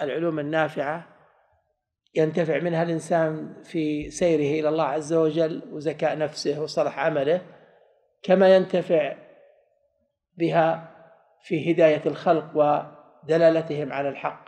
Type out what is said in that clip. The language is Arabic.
العلوم النافعة ينتفع منها الإنسان في سيره إلى الله عز وجل وزكاء نفسه وصلح عمله كما ينتفع بها في هداية الخلق ودلالتهم على الحق